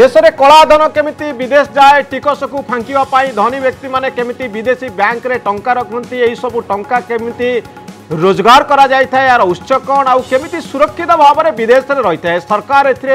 দেশে কলাধন কমিটি বিদেশ যায় টিকসক ফাঙ্কা ধনী ব্যক্তি মানে কমিটি বিদেশী ব্যাঙ্করে টঙ্কা রাখতে এইসব টঙ্কা কমিটি রোজগার করা যাই আর উৎস কণ আমি সুরক্ষিত ভাবে বিদেশে রয়ে থাকে সরকার এতে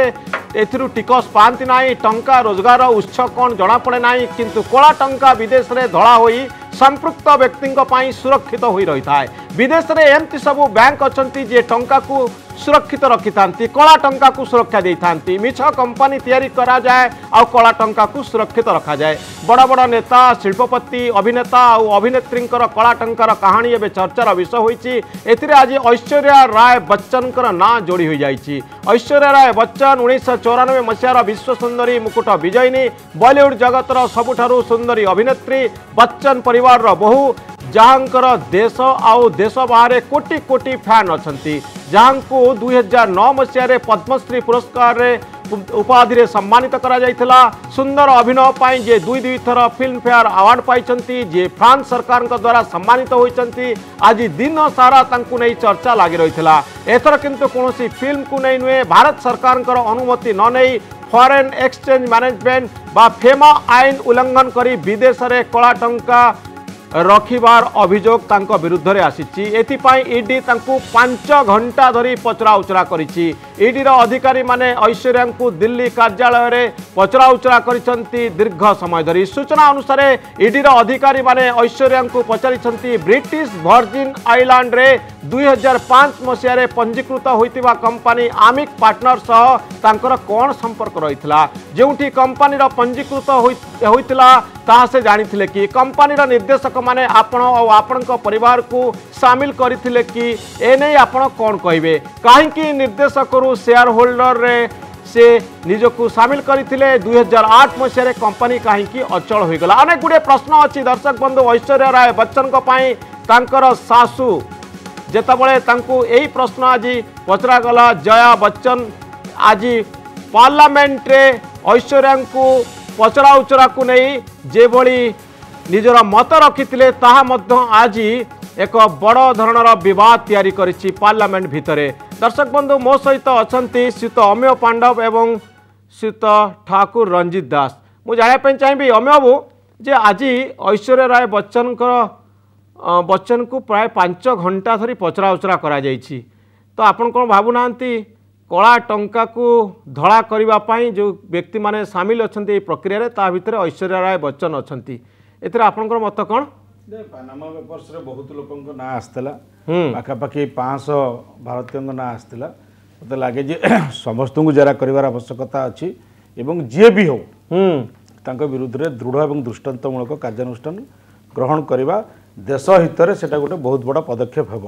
এর টিকস পাঁচ না টঙ্কা রোজগার উৎস কণ জনাপড়ে না কিন্তু কলা টঙ্কা বিদেশে ধরা হয়ে संपृक्त व्यक्ति सुरक्षित हो रही थाए विदेश में एमती सबू बैंक अच्छा जे टा को सुरक्षित रखी था कला टंका को सुरक्षा दे था मिछ कंपानी या जाए आ को सुरक्षित रखा जाए बड़ बड़ नेता शिल्पपति अभिनेता और अभिनेत्री कला टंकार कहानी एवं चर्चार विषय होती आज ऐश्वर्या राय बच्चन ना जोड़ी हो जाए ऐश्वर्या राय बच्चन उन्नीस चौरानबे मसीहार विश्व सुंदरी मुकुट विजयिनी बलीउड जगतर सबुठ सुंदरी अभिनेत्री बच्चन पर ପରିବାରର ବହୁ ଯାହାଙ୍କର ଦେଶ ଆଉ ଦେଶ ବାହାରେ କୋଟି କୋଟି ଫ୍ୟାନ୍ ଅଛନ୍ତି ଯାହାଙ୍କୁ ଦୁଇହଜାର ନଅ ମସିହାରେ ପଦ୍ମଶ୍ରୀ ପୁରସ୍କାରରେ ଉପାଧିରେ ସମ୍ମାନିତ କରାଯାଇଥିଲା ସୁନ୍ଦର ଅଭିନୟ ପାଇଁ ଯିଏ ଦୁଇ ଦୁଇଥର ଫିଲ୍ମଫେୟାର ଆୱାର୍ଡ ପାଇଛନ୍ତି ଯିଏ ଫ୍ରାନ୍ସ ସରକାରଙ୍କ ଦ୍ୱାରା ସମ୍ମାନିତ ହୋଇଛନ୍ତି ଆଜି ଦିନ ସାରା ତାଙ୍କୁ ନେଇ ଚର୍ଚ୍ଚା ଲାଗି ରହିଥିଲା ଏଥର କିନ୍ତୁ କୌଣସି ଫିଲ୍ମକୁ ନେଇ ନୁହେଁ ଭାରତ ସରକାରଙ୍କର ଅନୁମତି ନ ନେଇ ଫରେନ୍ ଏକ୍ସଚେଞ୍ଜ ମ୍ୟାନେଜମେଣ୍ଟ ବା ଫେମା ଆଇନ ଉଲ୍ଲଂଘନ କରି ବିଦେଶରେ କଳା ଟଙ୍କା ରଖିବାର ଅଭିଯୋଗ ତାଙ୍କ ବିରୁଦ୍ଧରେ ଆସିଛି ଏଥିପାଇଁ ଇଡି ତାଙ୍କୁ ପାଞ୍ଚ ଘଣ୍ଟା ଧରି ପଚରାଉଚରା କରିଛି अधिकारी माने ऐश्वर्या दिल्ली उचरा पचराउचरा दीर्घ समय धरि सूचना अनुसार इडर अधिक ऐश्वर्या पचारिन् ब्रिटिस भर्जिन् आइलाड्रे दुई हजार पाँच मसहार पञ्जीकृत हुम्पानी आमिक पाटनरसह तर कन् सम्पर्क र जोटि कम्पानी र पञ्जीकृत हुन्छ से जाने कि कम्पानी र निर्देशक एने आपोारको साम गरिपे काहीँक निर्देशक सेयार होल्डर से निजक सामिल करते दुई हजार आठ मसीह कंपानी कहीं अचल होगला अनेक गुड़े प्रश्न अच्छी दर्शक बंधु ऐश्वर्या राय बच्चन शाशु जितेबले यही प्रश्न आज पचरागला जया बच्चन आज पार्लामेंटे ऐश्वर्या को पचरा उचरा को नहीं जेभली ନିଜର ମତ ରଖିଥିଲେ ତାହା ମଧ୍ୟ ଆଜି ଏକ ବଡ଼ ଧରଣର ବିବାଦ ତିଆରି କରିଛି দর্শক বন্ধু মো সহিত অনেক শ্রীত অমেয় পাণ্ডব এবং শ্রীত ঠাকুর রঞ্জিত দাস মু জাঁয়া চাইবি অমেয়বু যে আজি ঐশ্বর্য রায় বচ্চনকর বচ্চনকু প্রায় পাঁচ ঘণ্টা ধরি পচরা উচরা করা যাইছি তো আপন কোন ভাবু না কলা টঙ্কাকু ধলা করিবা পাই যে ব্যক্তি মানে সামিল অনেক এই প্রক্রিয়ায় তা ভিতরে ঐশ্বর্য রায় বচ্চন অনেক এতে আপনার মত কোণ ପାନାମା ପେପର୍ସରେ ବହୁତ ଲୋକଙ୍କ ନାଁ ଆସିଥିଲା ପାଖାପାଖି ପାଞ୍ଚଶହ ଭାରତୀୟଙ୍କ ନାଁ ଆସିଥିଲା ମୋତେ ଲାଗେ ଯେ ସମସ୍ତଙ୍କୁ ଜେରା କରିବାର ଆବଶ୍ୟକତା ଅଛି ଏବଂ ଯିଏ ବି ହେଉ ତାଙ୍କ ବିରୁଦ୍ଧରେ ଦୃଢ଼ ଏବଂ ଦୃଷ୍ଟାନ୍ତମୂଳକ କାର୍ଯ୍ୟାନୁଷ୍ଠାନ ଗ୍ରହଣ କରିବା ଦେଶ ହିତରେ ସେଟା ଗୋଟେ ବହୁତ ବଡ଼ ପଦକ୍ଷେପ ହେବ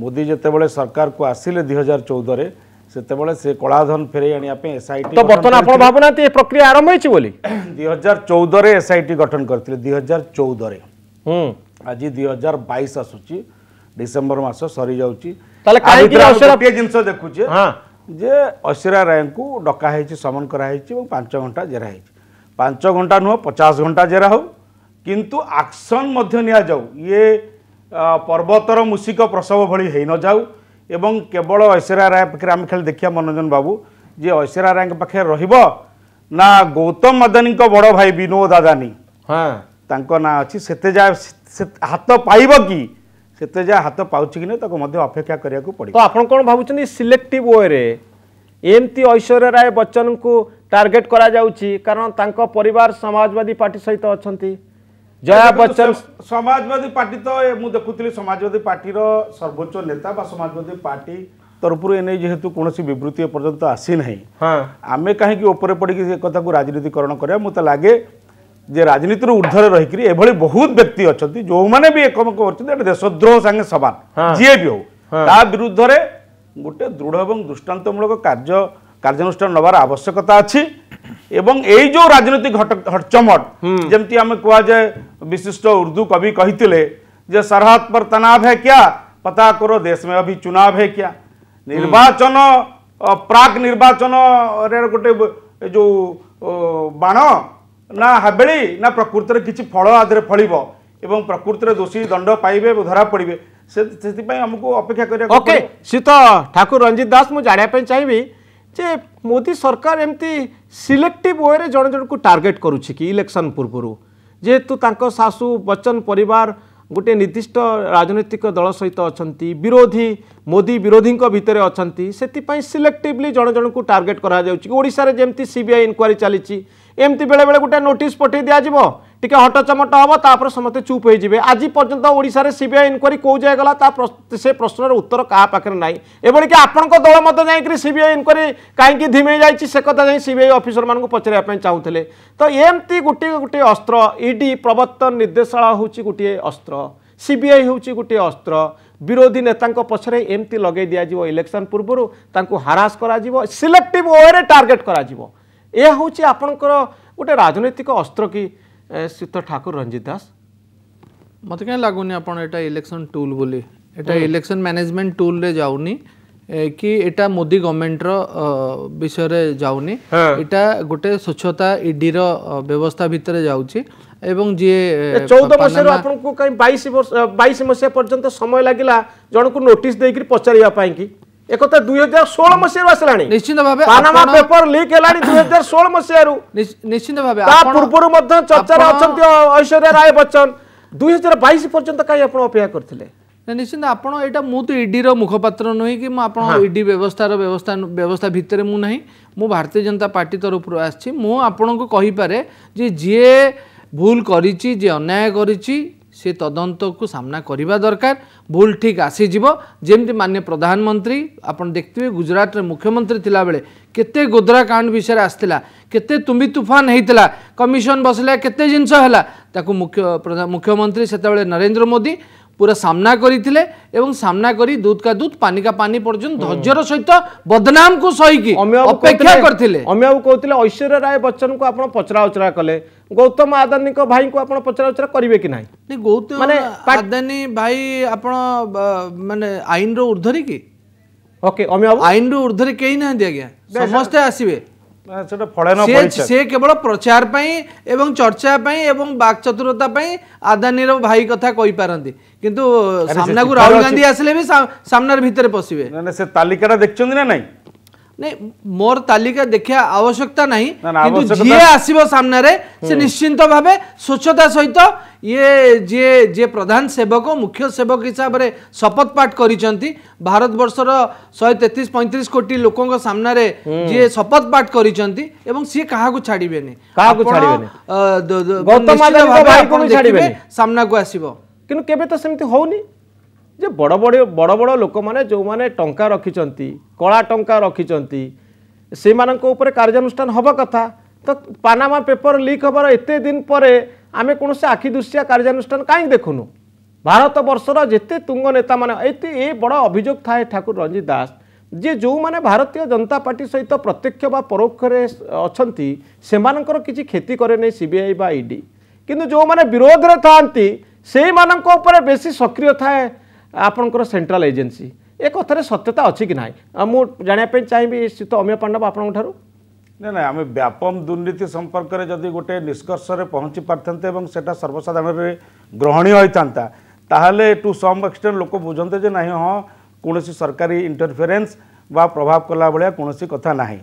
ମୋଦି ଯେତେବେଳେ ସରକାରକୁ ଆସିଲେ ଦୁଇ ହଜାର ଚଉଦରେ ସେତେବେଳେ ସେ କଳାଧନ ଫେରାଇ ଆଣିବା ପାଇଁ ଏସ୍ଆଇଟି ବର୍ତ୍ତମାନ ଆପଣ ଭାବୁନାହାନ୍ତି ଏ ପ୍ରକ୍ରିୟା ଆରମ୍ଭ ହେଇଛି ବୋଲି ଦୁଇ ହଜାର ଚଉଦରେ ଏସ୍ଆଇଟି ଗଠନ କରିଥିଲେ ଦୁଇ ହଜାର ଚଉଦରେ ଆଜି ଦୁଇ ହଜାର ବାଇଶ ଆସୁଛି ଡିସେମ୍ବର ମାସ ସରିଯାଉଛି ଗୋଟିଏ ଜିନିଷ ଦେଖୁଛେ ଯେ ଐଶ୍ୱର୍ଯ୍ୟା ରାୟଙ୍କୁ ଡକା ହେଇଛି ସମନ କରାହେଇଛି ଏବଂ ପାଞ୍ଚ ଘଣ୍ଟା ଜେରା ହେଇଛି ପାଞ୍ଚ ଘଣ୍ଟା ନୁହଁ ପଚାଶ ଘଣ୍ଟା ଜେରା ହଉ କିନ୍ତୁ ଆକ୍ସନ୍ ମଧ୍ୟ ନିଆଯାଉ ଇଏ ପର୍ବତର ମୂଷିକ ପ୍ରସବ ଭଳି ହେଇନଯାଉ ଏବଂ କେବଳ ଐଶ୍ୱର୍ଯ୍ୟା ରାୟ ପାଖରେ ଆମେ ଖାଲି ଦେଖିବା ମନୋରଞ୍ଜନ ବାବୁ ଯେ ଐଶ୍ୱର୍ଯ୍ୟା ରାୟଙ୍କ ପାଖରେ ରହିବ ନା ଗୌତମ ମଦାନୀଙ୍କ ବଡ଼ ଭାଇ ବିନୋଦ ଆଦାନୀ ହଁ ତାଙ୍କ ନାଁ ଅଛି ସେତେ ଯାହା ହାତ ପାଇବ କି ସେତେ ଯାହା ହାତ ପାଉଛି କି ନାହିଁ ତାକୁ ମଧ୍ୟ ଅପେକ୍ଷା କରିବାକୁ ପଡ଼ିବ ଆପଣ କ'ଣ ଭାବୁଛନ୍ତି ସିଲେକ୍ଟିଭ୍ ୱେରେ ଏମିତି ଐଶ୍ୱର୍ୟ ରାୟ ବଚ୍ଚନଙ୍କୁ ଟାର୍ଗେଟ୍ କରାଯାଉଛି କାରଣ ତାଙ୍କ ପରିବାର ସମାଜବାଦୀ ପାର୍ଟି ସହିତ ଅଛନ୍ତି ଜୟା ବଚ୍ଚନ ସମାଜବାଦୀ ପାର୍ଟି ତ ମୁଁ ଦେଖୁଥିଲି ସମାଜବାଦୀ ପାର୍ଟିର ସର୍ବୋଚ୍ଚ ନେତା ବା ସମାଜବାଦୀ ପାର୍ଟି ତରଫରୁ ଏନେଇ ଯେହେତୁ କୌଣସି ବିବୃତ୍ତି ଏପର୍ଯ୍ୟନ୍ତ ଆସିନାହିଁ ଆମେ କାହିଁକି ଉପରେ ପଡ଼ିକି ସେ କଥାକୁ ରାଜନୀତିକରଣ କରିବା ମୋତେ ଲାଗେ যে রাজনীতির ঊর্ধ্বরে রহিকি এভাবে বহুত ব্যক্তি অনেক যে বি একম করছেন এটা দেশদ্রোহ সাংে সমান যিয়ে বি হোক তা বিরুদ্ধে গোটে দৃঢ় এবং দৃষ্টান্তমূলক কার্য কার্যানুষ্ঠান নেবার আবশ্যকতা আছে এবং এই যে রাজনৈতিক হটচমট যেমতি আমি কুযায় বিশিষ্ট উর্দু কবি কহিলে যে सरहद पर तनाव है क्या पता करो देश में अभी चुनाव है क्या निर्वाचन प्राक निर्वाचन रे गोटे जो बाण ନା ହାବେଳି ନା ପ୍ରକୃତରେ କିଛି ଫଳ ଆଧିରେ ଫଳିବ ଏବଂ ପ୍ରକୃତିରେ ଦୋଷୀ ଦଣ୍ଡ ପାଇବେ ଏବଂ ଧରା ପଡ଼ିବେ ସେଥିପାଇଁ ଆମକୁ ଅପେକ୍ଷା କରିବାକୁ ଓକେ ଶୀତ ଠାକୁର ରଞ୍ଜିତ ଦାସ ମୁଁ ଜାଣିବା ପାଇଁ ଚାହିଁବି ଯେ ମୋଦି ସରକାର ଏମିତି ସିଲେକ୍ଟିଭ୍ ୱେରେ ଜଣେ ଜଣକୁ ଟାର୍ଗେଟ୍ କରୁଛି କି ଇଲେକ୍ସନ୍ ପୂର୍ବରୁ ଯେହେତୁ ତାଙ୍କ ଶାଶୁ ବଚ୍ଚନ ପରିବାର ଗୋଟିଏ ନିର୍ଦ୍ଦିଷ୍ଟ ରାଜନୈତିକ ଦଳ ସହିତ ଅଛନ୍ତି ବିରୋଧୀ ମୋଦି ବିରୋଧୀଙ୍କ ଭିତରେ ଅଛନ୍ତି ସେଥିପାଇଁ ସିଲେକ୍ଟିଭଲି ଜଣ ଜଣକୁ ଟାର୍ଗେଟ୍ କରାଯାଉଛି ଓଡ଼ିଶାରେ ଯେମିତି ସିବିଆଇ ଇନକ୍ୱାରି ଚାଲିଛି এমতি বেড়ে গোটে নোটিস পঠাই দিয়াযিব টিকে হটচমট হব তাপরে সমস্তে চুপ হয়ে যাবে আজ পর্যন্ত ওড়শার সিবিআই ইনকোয়ারি কেউ জায়গা গলা তা সে প্রশ্নর উত্তর কাহা পাখে নাই এভাবে কি আপনার দল মতো যাই সিবিআই ইনকোয়ারি কাইকি ধিমে যাই সে কথা যাই সিবিআই অফিসর মানুষ পচারা চাহুলে তো এমতি গোটি গোটি অস্ত্র ইডি প্রবর্তন নির্দেশালয় হচ্ছে গোটিয়ে অস্ত্র সিবিআই হচ্ছে গোটিয়ে অস্ত্র বিরোধী নেতাঙ্ক পছরে এমতি লগাই দিয়া ইলেকশন পূর্বর তাঁকু হারাস করা সিলেক্টিভ ওয়ে টার্গেট করা ଏହା ହେଉଛି ଆପଣଙ୍କର ଗୋଟେ ରାଜନୈତିକ ଅସ୍ତ୍ର କି ଶ୍ରୀତ ଠାକୁର ରଞ୍ଜିତ ଦାସ ମୋତେ କାହିଁ ଲାଗୁନି ଆପଣ ଏଇଟା ଇଲେକ୍ସନ୍ ଟୁଲ୍ ବୋଲି ଏଇଟା ଇଲେକ୍ସନ୍ ମ୍ୟାନେଜମେଣ୍ଟ ଟୁଲ୍ରେ ଯାଉନି କି ଏଇଟା ମୋଦି ଗଭର୍ଣ୍ଣମେଣ୍ଟର ବିଷୟରେ ଯାଉନି ଏଇଟା ଗୋଟେ ସ୍ୱଚ୍ଛତା ଇଡିର ବ୍ୟବସ୍ଥା ଭିତରେ ଯାଉଛି এবং যে চৌদ মশার আপনার বাইশ বাইশ মশা পর্যন্ত সময় লাগিলা জনক নোটিস দিয়ে পচারা কি একথা দুই হাজার ষোল মশায় আসলানি নিশ্চিত ভাবে পানামা পেপর লিক হলানি দুই হাজার ষোল মশায় নিশ্চিত ভাবে তা পূর্বরু মধ্যে চর্চারে অছন্তি ঐশ্বর্য রায় বচ্চন দুই হাজার বাইশ পর্যন্ত কাই আপনি অপেক্ষা করলে নিশ্চিত আপন এটা মু তো ইডির মুখপাত্র নুহে কি আপন ইডি ব্যবস্থার ব্যবস্থা ব্যবস্থা ভিতরে মু নাই মু ভারতীয় জনতা পার্টি তরফর আসছি মু আপনার কহিপারে যে যিয়ে ভুল করেছি যে অন্যায় করেছি से तदंत को सामना करवा दरकार भूल ठीक आसीज जमी मान्य प्रधानमंत्री आपड़ देखते गुजरात मुख्यमंत्री थाबे के गोधरा कांड विषय आसला के तुम्बी होता कमिशन बसला के जिनस मुख्य मुख्यमंत्री से नरेन्द्र मोदी পুরা সামনা করে এবং সামনা করে দুধ কা দুধ পানি কা পানি পর্যন্ত ধৈর্যর সহিত বদনাম কু সহিকি অপেক্ষা করে অমিয়াবু কৌলে ঐশ্বর্য রায় বচ্চন কু আপনার পচরা উচরা কলে গৌতম আদানী ভাই কু আপনার পচরা উচরা করবে কি না গৌতম মানে আদানী ভাই আপনার মানে আইনর ঊর্ধ্বরে কি ওকে অমিয়াবু আইনর ঊর্ধ্বরে কেই না আজ্ঞা সমস্তে আসবে মানে সে কেবল প্রচার পাই এবং চর্চা পাই এবং বাক চতুরতা পাই আদানির ভাই কথা কইপারন্তি কিন্তু সামনাকু রাহুল গান্ধী আসলে বি সামনার ভিতরে পসিবে না সে তালিকাটা দেখছেন না নাই नहीं मोर तालिका देखा आवश्यकता नहीं किंतु जी आसब से हम्म। निश्चिंत भाव स्वच्छता सहित ये जे जे प्रधान सेवक मुख्य सेवक हिसाब से शपथ पाठ कर भारत बर्षर शहे तेतीस पैंतीस कोटी लोक सामने हम्म। जी शपथ पाठ कर सी क्या छाड़े सामना को आसब कि ଯେ ବଡ଼ ବଡ଼ ବଡ଼ ବଡ଼ ଲୋକମାନେ ଯେଉଁମାନେ ଟଙ୍କା ରଖିଛନ୍ତି କଳା ଟଙ୍କା ରଖିଛନ୍ତି ସେମାନଙ୍କ ଉପରେ କାର୍ଯ୍ୟାନୁଷ୍ଠାନ ହେବା କଥା ତ ପାନାମା ପେପର ଲିକ୍ ହେବାର ଏତେ ଦିନ ପରେ ଆମେ କୌଣସି ଆଖିଦୃଶିଆ କାର୍ଯ୍ୟାନୁଷ୍ଠାନ କାହିଁକି ଦେଖୁନୁ ଭାରତ ବର୍ଷର ଯେତେ ତୁଙ୍ଗ ନେତାମାନେ ଏତେ ଏ ବଡ଼ ଅଭିଯୋଗ ଥାଏ ଠାକୁର ରଞ୍ଜିତ ଦାସ ଯେ ଯେଉଁମାନେ ଭାରତୀୟ ଜନତା ପାର୍ଟି ସହିତ ପ୍ରତ୍ୟକ୍ଷ ବା ପରୋକ୍ଷରେ ଅଛନ୍ତି ସେମାନଙ୍କର କିଛି କ୍ଷତି କରେନି ସିବିଆଇ ବା ଇଡି କିନ୍ତୁ ଯେଉଁମାନେ ବିରୋଧରେ ଥାଆନ୍ତି ସେଇମାନଙ୍କ ଉପରେ ବେଶୀ ସକ୍ରିୟ ଥାଏ ଆପଣଙ୍କର ସେଣ୍ଟ୍ରାଲ୍ ଏଜେନ୍ସି ଏ କଥାରେ ସତ୍ୟତା ଅଛି କି ନାହିଁ ମୁଁ ଜାଣିବା ପାଇଁ ଚାହିଁବି ଶ୍ରୀତ ଅମୀୟ ପାଣ୍ଡବ ଆପଣଙ୍କଠାରୁ ନା ନା ଆମେ ବ୍ୟାପମ ଦୁର୍ନୀତି ସମ୍ପର୍କରେ ଯଦି ଗୋଟେ ନିଷ୍କର୍ଷରେ ପହଞ୍ଚି ପାରିଥାନ୍ତେ ଏବଂ ସେଇଟା ସର୍ବସାଧାରଣରେ ଗ୍ରହଣୀୟ ହୋଇଥାନ୍ତା ତାହେଲେ ଟୁ ସମ୍ ଏକ୍ସଟେଣ୍ଟ ଲୋକ ବୁଝନ୍ତେ ଯେ ନାହିଁ ହଁ କୌଣସି ସରକାରୀ ଇଣ୍ଟରଫେରେନ୍ସ ବା ପ୍ରଭାବ କଲା ଭଳିଆ କୌଣସି କଥା ନାହିଁ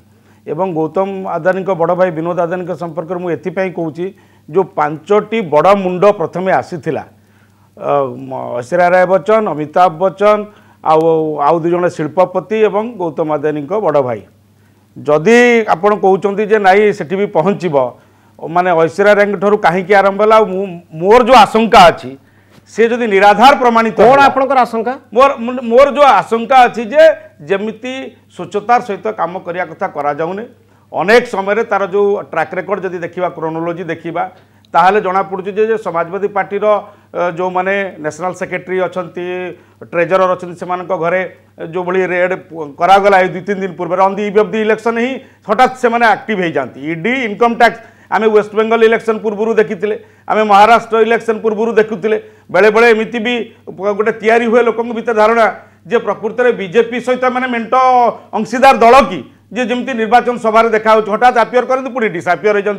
ଏବଂ ଗୌତମ ଆଦାନୀଙ୍କ ବଡ଼ ଭାଇ ବିନୋଦ ଆଦାନୀଙ୍କ ସମ୍ପର୍କରେ ମୁଁ ଏଥିପାଇଁ କହୁଛି ଯେଉଁ ପାଞ୍ଚଟି ବଡ଼ ମୁଣ୍ଡ ପ୍ରଥମେ ଆସିଥିଲା ଐଶ୍ୱର୍ଯ୍ୟା ରାୟ ବଚ୍ଚନ ଅମିତାଭ ବଚ୍ଚନ ଆଉ ଆଉ ଦୁଇ ଜଣ ଶିଳ୍ପପତି ଏବଂ ଗୌତମ ଆଦାନୀଙ୍କ ବଡ଼ ଭାଇ ଯଦି ଆପଣ କହୁଛନ୍ତି ଯେ ନାଇଁ ସେଠି ବି ପହଞ୍ଚିବ ମାନେ ଐଶ୍ୱର୍ଯ୍ୟା ରାୟଙ୍କ ଠାରୁ କାହିଁକି ଆରମ୍ଭ ହେଲା ଆଉ ମୁଁ ମୋର ଯେଉଁ ଆଶଙ୍କା ଅଛି ସେ ଯଦି ନିରାଧାର ପ୍ରମାଣିତ କ'ଣ ଆପଣଙ୍କର ଆଶଙ୍କା ମୋର ମୋର ଯେଉଁ ଆଶଙ୍କା ଅଛି ଯେ ଯେମିତି ସ୍ୱଚ୍ଛତାର ସହିତ କାମ କରିବା କଥା କରାଯାଉନି ଅନେକ ସମୟରେ ତା'ର ଯେଉଁ ଟ୍ରାକ୍ ରେକର୍ଡ଼ ଯଦି ଦେଖିବା କ୍ରୋନୋଲୋଜି ଦେଖିବା ତାହେଲେ ଜଣାପଡ଼ୁଛି ଯେ ସମାଜବାଦୀ ପାର୍ଟିର ଯେଉଁମାନେ ନ୍ୟାସନାଲ୍ ସେକ୍ରେଟାରୀ ଅଛନ୍ତି ଟ୍ରେଜରର ଅଛନ୍ତି ସେମାନଙ୍କ ଘରେ ଯେଉଁଭଳି ରେଡ୍ କରାଗଲା ଏଇ ଦୁଇ ତିନି ଦିନ ପୂର୍ବରୁ on the eve of the election ହିଁ ହଠାତ୍ ସେମାନେ ଆକ୍ଟିଭ୍ ହେଇଯାନ୍ତି ଇଡି ଇନକମ୍ ଟ୍ୟାକ୍ସ ଆମେ ୱେଷ୍ଟବେଙ୍ଗଲ ଇଲେକ୍ସନ୍ ପୂର୍ବରୁ ଦେଖିଥିଲେ ଆମେ ମହାରାଷ୍ଟ୍ର ଇଲେକ୍ସନ୍ ପୂର୍ବରୁ ଦେଖୁଥିଲେ ବେଳେବେଳେ ଏମିତି ବି ଗୋଟେ ତିଆରି ହୁଏ ଲୋକଙ୍କ ଭିତରେ ଧାରଣା ଯେ ପ୍ରକୃତରେ ବିଜେପି ସହିତ ମାନେ ମେଣ୍ଟ ଅଂଶୀଦାର ଦଳ କି যে যেমি নির্বাচন সভার দেখা হচ্ছে হঠাৎ আপিয়র করতে পুরো ডিসআপিয়র হয়েছেন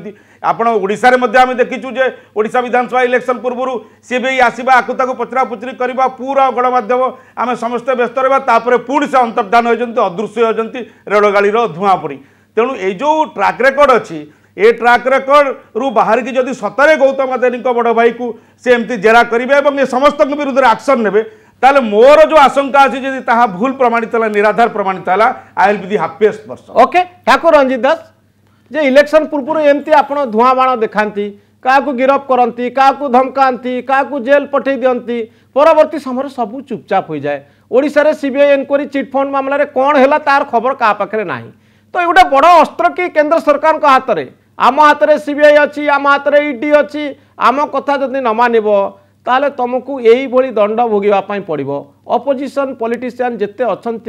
আপনার ওড়শার মধ্যে আমি দেখিছু যে ওড়শা বিধানসভা ইলেকশন পূর্বর সি বি আসবা আকু তাকে পচরাপুচরি করা পুরা গণমাধ্যম আমি সমস্ত ব্যস্ত রহবা তাপরে পুঁ সে অন্তর্ধান হয়েছেন অদৃশ্য হয়েছেন রেলগাড়ির ধূয়া পরি তেমন এই যে ট্রাক রেকর্ড অছি ଏ ଟ୍ରାକ୍ ରେକର୍ଡ଼ରୁ ବାହାରିକି ଯଦି ସତରେ ଗୌତମ ଆଦାନୀଙ୍କ ବଡ଼ ଭାଇକୁ ସେ ଏମିତି ଜେରା କରିବେ ଏବଂ ଏ ସମସ୍ତଙ୍କ ବିରୁଦ୍ଧରେ ଆକ୍ସନ୍ ନେବେ তাহলে মোর যে আশঙ্কা আছে যদি তাহা ভুল প্রমাণিত হল নিরাধার প্রমাণিত হল I will be the happiest person okay Thakur Ranjit Das যে ইলেকশন পূর্বর এমতি আপনার ধূয়া বাণ দেখাতে কাহু গিরফ করতে কাহু ধমকাতে কাহু জেল পঠাই দিকে পরবর্তী সময় সব চুপচাপ হয়ে যায় ওড়শার সিবিআই এনকোয়ারি চিটফন্ড মামলার কণ হল তার খবর কাহা পাখে না তো এই গোটে বড় অস্ত্র কি কেন্দ্র সরকার হাতের আম হাতের সিবিআই অ আম হাতের ইডি অ আম কথা যদি নমানিব ताले तमुक यही भण्ड भोगिपै पर्व अपोजिसन पलिटेन्ट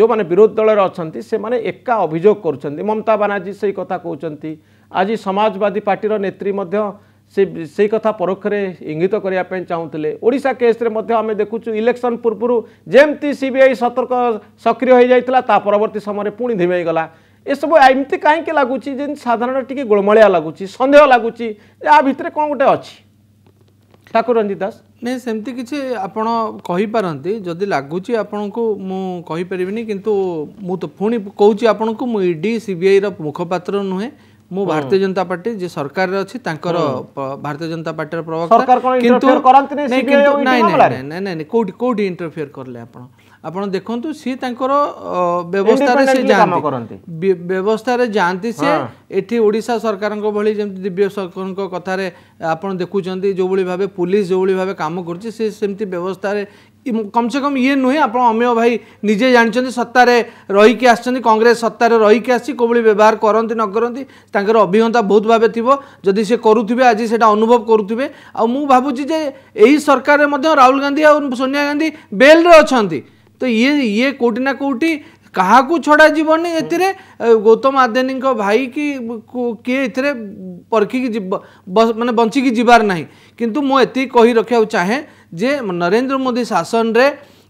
जो विरोधी दल र अहिले समाज एका अभियोग गर्ुन ममता बानर्जी सही कथा कि समवादी पर्टी नेत्री मिस परोक्ष इङ्गित गर्दा चाहेले ओडा केस्रेन्डु इलेक्सन पूर्व जम्ति सिबिआई सतर्क सक्रिय हुन्छ तवर्ती समय पि धिमै गला ए काहीँक लाग साधारण टिक गोलमिया लागु सन्देह लाग भित्र कि ଠାକୁର ରଞ୍ଜିତ ଦାସ ନାଇଁ ସେମିତି କିଛି ଆପଣ କହିପାରନ୍ତି ଯଦି ଲାଗୁଛି ଆପଣଙ୍କୁ ମୁଁ କହିପାରିବିନି କିନ୍ତୁ ମୁଁ ତ ପୁଣି କହୁଛି ଆପଣଙ୍କୁ ମୁଁ ଇଡି ସିବିଆଇର ମୁଖପାତ୍ର ନୁହେଁ ମୁଁ ଭାରତୀୟ ଜନତା ପାର୍ଟି ଯେ ସରକାରରେ ଅଛି ତାଙ୍କର ଭାରତୀୟ ଜନତା ପାର୍ଟିର ପ୍ରବକ୍ତା କିନ୍ତୁ ନାଇଁ ନାଇଁ ନାଇଁ ନାଇଁ କୋଉଠି କୋଉଠି ଇଣ୍ଟରଫିୟର କଲେ ଆପଣ ଆପଣ ଦେଖନ୍ତୁ ସିଏ ତାଙ୍କର ବ୍ୟବସ୍ଥାରେ ସେ ଯାଆନ୍ତି ବ୍ୟବସ୍ଥାରେ ଯାଆନ୍ତି ସେ ଏଠି ଓଡ଼ିଶା ସରକାରଙ୍କ ଭଳି ଯେମିତି ଦିବ୍ୟ ସରକାରଙ୍କ କଥାରେ ଆପଣ ଦେଖୁଛନ୍ତି ଯେଉଁଭଳି ଭାବେ ପୁଲିସ ଯେଉଁଭଳି ଭାବେ କାମ କରୁଛି ସେ ସେମିତି ବ୍ୟବସ୍ଥାରେ କମସେ କମ ଇଏ ନୁହେଁ ଆପଣ ଅମୀୟ ଭାଇ ନିଜେ ଜାଣିଛନ୍ତି ସତ୍ତାରେ ରହିକି ଆସିଛନ୍ତି କଂଗ୍ରେସ ସତ୍ତାରେ ରହିକି ଆସିଛି କେଉଁଭଳି ବ୍ୟବହାର କରନ୍ତି ନ କରନ୍ତି ତାଙ୍କର ଅଭିଜ୍ଞତା ବହୁତ ଭାବେ ଥିବ ଯଦି ସେ କରୁଥିବେ ଆଜି ସେଇଟା ଅନୁଭବ କରୁଥିବେ ଆଉ ମୁଁ ଭାବୁଛି ଯେ ଏହି ସରକାରରେ ମଧ୍ୟ ରାହୁଲ ଗାନ୍ଧୀ ଆଉ ସୋନିଆ ଗାନ୍ଧୀ ବେଲ୍ରେ ଅଛନ୍ତି तो ये ये कौटिना ना क्या छड़ा जीवन एथिरे गौतम आदेनी को भाई की किए एथिरे परखी की बस माने बंची की जीवार नहीं किंतु मो एति कहि चाहे जे नरेन्द्र मोदी शासन रे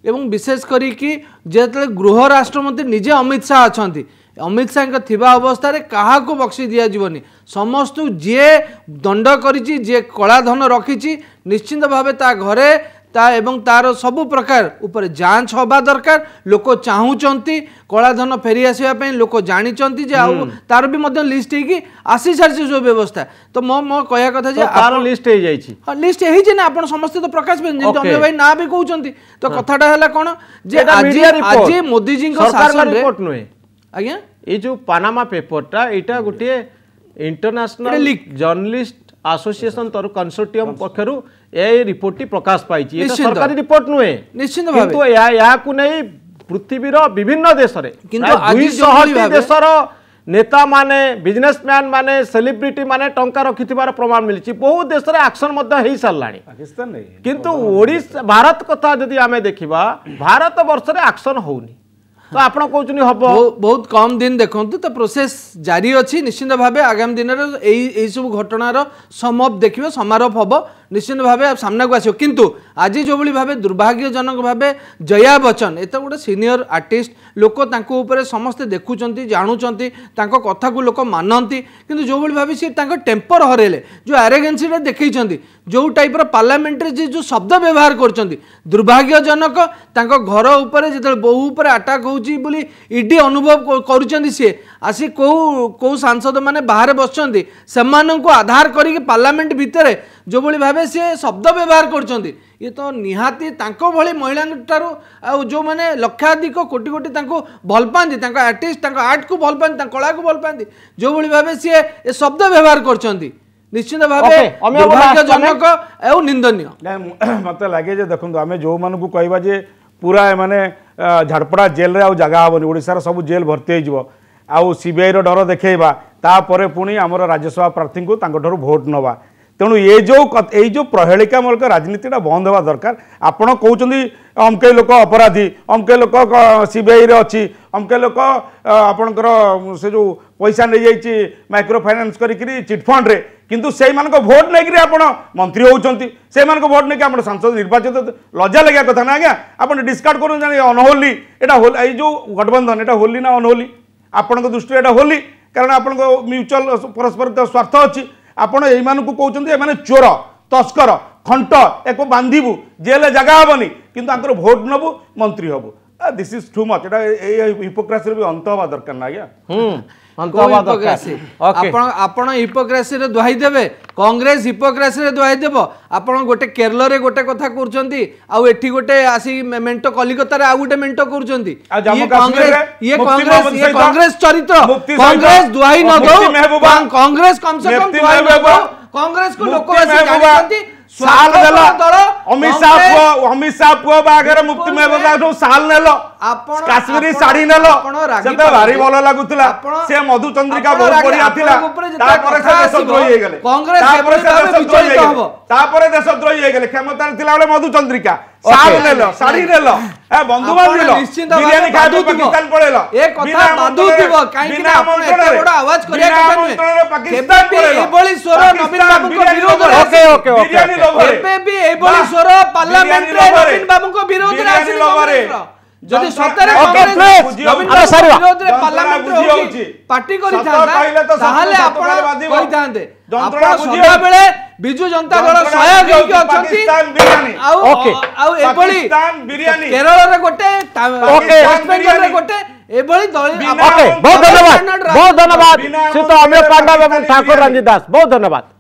एवं विशेष करी कि जेतले गृह राष्ट्रमंत्री निजे अमित शाह अछंती अमित शाह अवस्था क्या कहा को बक्सी दिया जीवन समस्त जे दंड करी जे कला रखी छि निश्चिंत भाबे ता घरे ତା ଏବଂ ତା'ର ସବୁ ପ୍ରକାର ଉପରେ ଯାଞ୍ଚ ହେବା ଦରକାର ଲୋକ ଚାହୁଁଛନ୍ତି କଳାଧନ ଫେରି ଆସିବା ପାଇଁ ଲୋକ ଜାଣିଛନ୍ତି ଯେ ଆଉ ତା'ର ବି ମଧ୍ୟ ଲିଷ୍ଟ ହେଇକି ଆସିସାରିଛି ଯେଉଁ ବ୍ୟବସ୍ଥା ତ ମୋ ମୋ କହିବା କଥା ଯେ ତା'ର ଲିଷ୍ଟ ହେଇଯାଇଛି ହଁ ଲିଷ୍ଟ ହେଇଛି ନା ଆପଣ ସମସ୍ତେ ତ ପ୍ରକାଶ ପାଇଛନ୍ତି ଯେମିତି ଅମୀୟ ଭାଇ ନାଁ ବି କହୁଛନ୍ତି ତ କଥାଟା ହେଲା କ'ଣ ଯେ ଆଜି ଆଜି ମୋଦିଜୀଙ୍କ ଶାସନରେ ଆଜ୍ଞା ଏଇ ଯେଉଁ ପାନାମା ପେପରଟା ଏଇଟା ଗୋଟିଏ ଇଣ୍ଟରନ୍ୟାସନାଲ ଜର୍ଣ୍ଣାଲିଷ୍ଟ আসোসিয়েসন তরফ কনসোর্টিয়াম পক্ষর এই রিপোর্টটি প্রকাশ পাইছে এটা সরকারি রিপোর্ট নুহে নিশ্চিত কিন্তু ইয়াকু নেই পৃথিবীর বিভিন্ন দেশে দুইশহটি দেশর নেতা মানে বিজনেসম্যান মানে সেলিব্রিটি মানে টঙ্কা রকিথিবার প্রমাণ মিলিছি বহু দেশে আকশন মধ্যে হই সারলানি কিন্তু ওড়িশা ভারত কথা যদি আমি দেখিবা ভারত বর্ষরে আকশন হউনি তো আপন কৌছেন হব বহুত কম দিন দেখন্তু তো প্রসেস জারি অছি নিশ্চিন্ত ভাবে আগামী দিনের এই এই সব ঘটনার সমপ দেখিবে সমারোপ হব নিশ্চিন্ত ভাবে সামনাকু আসব কিন্তু আজি যেভাবে ভাবে দুর্ভাগ্যজনক ভাবে জয়া বচ্চন এত গোটে সিনিয়র আর্টিস্ট লোক তাঁর উপরে সমস্তে দেখুম জাণুচার তাঁর কথাকু লোক মানতে কিন্তু যেভাবে ভাবে সে তাঁর টেম্পর হরাইলে যে আরেগেন্সিটা দেখাইছেন जो टाइप पार्लामेंटरे जी जो शब्द व्यवहार कर दुर्भाग्यजनक घर उपर जो बोपर आटाक् होडी अनुभव करे सांसद मैंने बाहर बस को आधार कर पार्लामेंट भितर जो भाई भाव सी शब्द व्यवहार कर ये तो निहाती भाई महिला जो मैंने लक्षाधिक कोटि कोटी भल पाती आर्टिस्ट आर्ट को भल पाती कला को भल पाती जो भाई भाव सी शब्द व्यवहार कर निश्चित भाव जनक निंदन्य मत लगे देखो आम जो मान को कह पूरा मैंने झाड़पड़ा जेल जगह हेनी ओडार सब जेल भर्ती हो सी डर रर देखा पुणी आम राज्यसभा प्रार्थी को भोट नवा तेणु ये जो ये जो प्रहेलिकामूलक राजनीति बंद होगा दरकार आपत कौन अमके लोक अपराधी अमके लोक सी आई रे अच्छी अमके लोक आपणकर पैसा नहीं जाइए माइक्रो फाइनान्स करिटफंड्रे किन सहीमा भोट नै आप मन्त्री हुन्छ भोट नै आम सांसद निर्वाचित लज्जा लगिया कथा नै आज आर्ड गरौँ जाने अनहोली एउटा जो गठबन्धन एउटा होली अनहोली आपणको दृष्टि एउटा होली कारण आपुचु परस्पर त्यो स्वार्थ अहिले आपानु कि चोर तस्कर खट यु बान्धु जे जाहु अन्तर भोट नबु मन्त्री हौ দিস ইজ টু মচ এটা এই হিপোক্রাসির বি অন্ত হওয়া দরকার না আজ্ঞা হুম অন্ত হওয়া দরকার আপন আপন হিপোক্রাসিরে দোহাই দেবে কংগ্রেস হিপোক্রাসিরে দোহাই দেব আপন গোটে কেরলরে গোটে কথা করছন্তি আউ এঠি গোটে আসি মেন্টো কলিকতারে আউ গোটে মেন্টো করছন্তি ইয়ে কংগ্রেস ইয়ে কংগ্রেস ইয়ে কংগ্রেস চরিত্র কংগ্রেস দোহাই ন দও কংগ্রেস কম সে কম দোহাই দেব কংগ্রেস কো লোক আসি জানিছন্তি ସାଲ ଦେଲ ଅମିତ ଶାହ ପୁଅ ଅମିତ ଶାହ ପୁଅ ବାହାଘର ମୁକ୍ତି ମେହତାଠୁ ସାଲ ନେଲ କାଶ୍ମୀରୀ ଶାଢୀ ନେଲ ସେତେ ଭାରି ଭଲ ଲାଗୁଥିଲା ସେ ମଧୁ ଚନ୍ଦ୍ରିକା ବହୁତ ବଢିଆ ଥିଲା ତାପରେ ସେ ଦେଶଦ୍ରୋହୀ ହେଇଗଲେ ତାପରେ ସେ ଦେଶଦ୍ରୋହୀ ହେଇଗଲେ କ୍ଷମତାରେ ଥିଲାବେଳେ ମଧୁ ଚନ୍ଦ୍ରିକା ସାଲ ନେଲ ଶାଢୀ ନେଲ ଏ ବନ୍ଧୁ ବାନ୍ଧିଲ ବିରିୟାନୀ ଖାଇବ ପଳେଇଲ ଏ କଥା ବାଧୁଥିବ ଆପଣ ଆୱାଜ କରିବା କଥା ନୁହେଁ ଏଭଳି ସ୍ୱର ନବୀନ ଓକେ ଓକେ ଓକେ ଏବେ ବି ଏଭଳି ସ୍ୱର ପାର୍ଲାମେଣ୍ଟରେ ନବୀନ ବାବୁଙ୍କ ବିରୋଧରେ ଆସିଛି କଂଗ୍ରେସର ଯଦି ସତରେ ବିରୋଧରେ ପାର୍ଲାମେଣ୍ଟରେ ପାର୍ଟି କରିଥାନ୍ତା ତାହେଲେ ଆପଣ କହିଥାନ୍ତେ ଆପଣ ସଦାବେଳେ ବିଜୁ ଜନତା ଦଳ ସହାୟକ ହେଇକି ଅଛନ୍ତି ଆଉ ଆଉ ଏଭଳି କେରଳରେ ଗୋଟେ ୱେଷ୍ଟବେଙ୍ଗଲରେ ଗୋଟେ এভাবে বহুত ধন্যবাদ বহুত ধন্যবাদ শ্রীত অমিয় পাণ্ডব এবং ঠাকুর রঞ্জিত দাস বহুত ধন্যবাদ